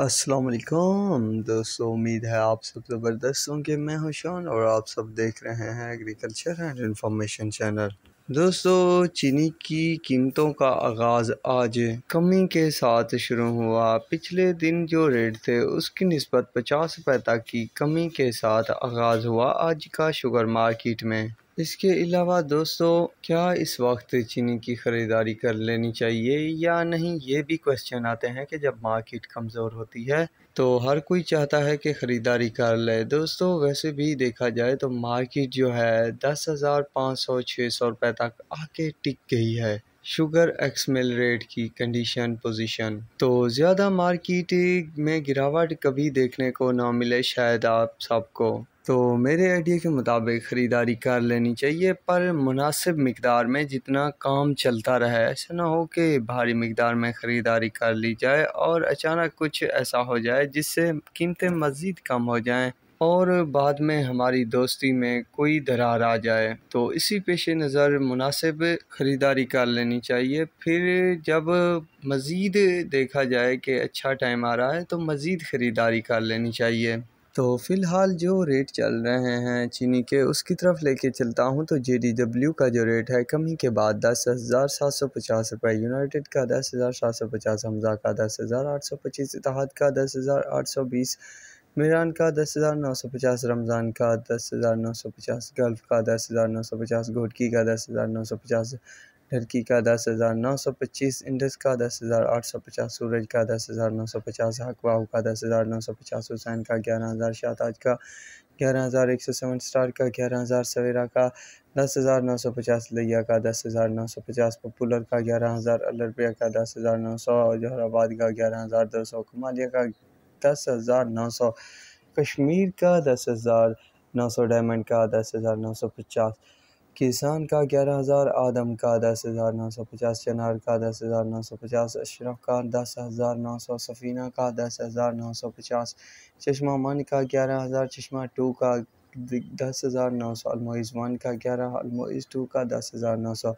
अस्सलाम वालेकुम दोस्तों उम्मीद है आप सब ज़बरदस्त होंगे मैं हूं शान और आप सब देख रहे हैं एग्रीकल्चर एंड इंफॉर्मेशन चैनल दोस्तों चीनी की कीमतों का आगाज़ आज कमी के साथ शुरू हुआ पिछले दिन जो रेट थे उसकी नस्बत पचास रुपये तक की कमी के साथ आगाज़ हुआ आज का शुगर मार्केट में इसके अलावा दोस्तों क्या इस वक्त चीनी की ख़रीदारी कर लेनी चाहिए या नहीं ये भी क्वेश्चन आते हैं कि जब मार्केट कमज़ोर होती है तो हर कोई चाहता है कि ख़रीदारी कर ले दोस्तों वैसे भी देखा जाए तो मार्केट जो है दस हज़ार पाँच सौ छः सौ रुपये तक आके टिक गई है शुगर एक्समेल रेट की कंडीशन पोजीशन तो ज़्यादा मार्केट में गिरावट कभी देखने को ना मिले शायद आप सबको तो मेरे आइडिया के मुताबिक ख़रीदारी कर लेनी चाहिए पर मुनासिब मकदार में जितना काम चलता रहे ऐसा ना हो कि भारी मकदार में ख़रीदारी कर ली जाए और अचानक कुछ ऐसा हो जाए जिससे कीमतें मज़ीद कम हो जाएं और बाद में हमारी दोस्ती में कोई दरार आ जाए तो इसी पेश नज़र मुनासिब ख़रीदारी कर लेनी चाहिए फिर जब मज़ीद देखा जाए कि अच्छा टाइम आ रहा है तो मज़ीद ख़रीदारी कर लेनी चाहिए तो फ़िलहाल जो रेट चल रहे हैं चीनी के उसकी तरफ लेके चलता हूँ तो जे डी डब्ल्यू का जो रेट है कमी के बाद दस हज़ार सात सौ पचास रुपये यूनाइटेड का दस हज़ार सात सौ पचास हमजा का दस हज़ार आठ सौ पच्चीस इतिहाद का दस हज़ार आठ सौ बीस मीरान का दस हज़ार नौ सौ पचास रमज़ान का दस हज़ार नौ सौ पचास गल्फ़ का दस हज़ार नौ सौ पचास घोटकी का दस हज़ार नौ सौ पचास लड़की का दस हज़ार नौ सौ पच्चीस इंडस का दस हज़ार आठ सौ पचास सूरज का दस हज़ार नौ सौ पचास हकवाऊ का दस हज़ार नौ सौ पचास हुसैन का ग्यारह हज़ार शाहताज का ग्यारह हज़ार एक सौ सेवन स्टार का ग्यारह हज़ार सवेरा का दस हज़ार नौ सौ पचास लिया का दस हज़ार नौ सौ पचास पॉपुलर का ग्यारह हज़ार अलरबिया का दस हज़ार नौ सौ जहराबाद का ग्यारह हज़ार दो सौ कमालिया का दस हज़ार नौ सौ कश्मीर का दस हज़ार नौ सौ डायमंड का दस हज़ार नौ सौ पचास किसान का ग्यारह हज़ार आदम का दस हज़ार नौ सौ पचास चनार का दस हज़ार नौ सौ पचास अशरफ का दस हज़ार नौ सौ सफ़ीना का दस हज़ार नौ सौ पचास चश्मा मन का ग्यारह हज़ार चश्मा टू का दस हज़ार नौ सौ अलमोज़ वन का ग्यारह अलमोज़ टू का दस हज़ार नौ सौ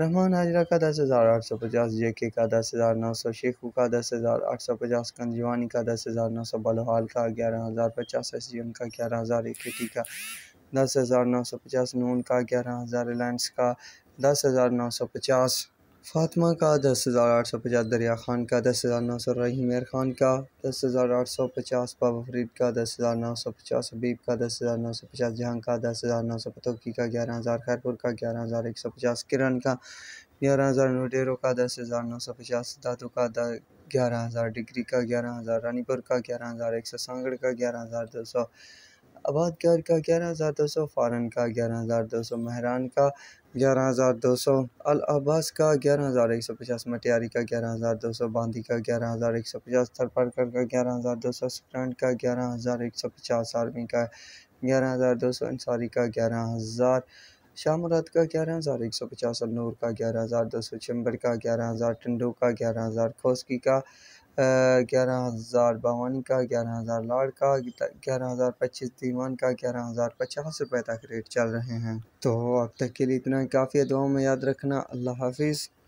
रहमान हाजरा का दस हज़ार आठ सौ पचास जे के का दस हज़ार नौ सौ शेखू का दस हज़ार आठ सौ पचास कंजवानी का दस हज़ार नौ सौ बलोहाल का ग्यारह हज़ार पचास एस जी एम का ग्यारह हज़ार इक्कीटी का दस हज़ार नौ सौ पचास नून का ग्यारह हज़ार रिलायंस का दस हज़ार नौ सौ पचास फातिमा का दस हज़ार आठ सौ पचास दरिया खान का दस हज़ार नौ सौ रही मेर खान का दस हज़ार आठ सौ पचास बाबा फरीद का दस हज़ार नौ सौ पचास हबीब का दस हज़ार नौ सौ पचास जहाँ का दस हज़ार नौ सौ पतोकी का ग्यारह हज़ार खैरपुर का ग्यारह हज़ार एक सौ पचास किरण का ग्यारह हज़ार नोडेरों का दस हज़ार नौ सौ पचास दादू का ग्यारह हज़ार डिग्री का ग्यारह हज़ार रानीपुर का ग्यारह हज़ार एक सौ सांगड़ का ग्यारह हज़ार दो सौ आबादकार का ग्यारह हज़ार दो सौ फ़ारन का ग्यारह हज़ार दो सौ महरान का ग्यारह हज़ार दो सौ अल अब्बास का ग्यारह हज़ार एक सौ पचास मटियारी का ग्यारह हज़ार दो सौ बांदी का ग्यारह हज़ार एक सौ पचास थरपारकर का ग्यारह हज़ार दो सौ स्क्रंट का ग्यारह हज़ार एक सौ पचास आर्मी का ग्यारह हज़ार दो सौ अंसारी का ग्यारह हज़ार शामरात का ग्यारह हज़ार एक सौ पचास अनूर का ग्यारह हज़ार दो सौ चंबर का ग्यारह हज़ार टंडो का ग्यारह हज़ार खोसकी का ग्यारह हज़ार बावानी का ग्यारह हज़ार लाड़ का ग्यारह हज़ार पच्चीस दीवान का ग्यारह हज़ार पचास रुपये तक रेट चल रहे हैं तो अब तक के लिए इतना काफ़ी है दुआ में याद रखना अल्लाह हाफिज़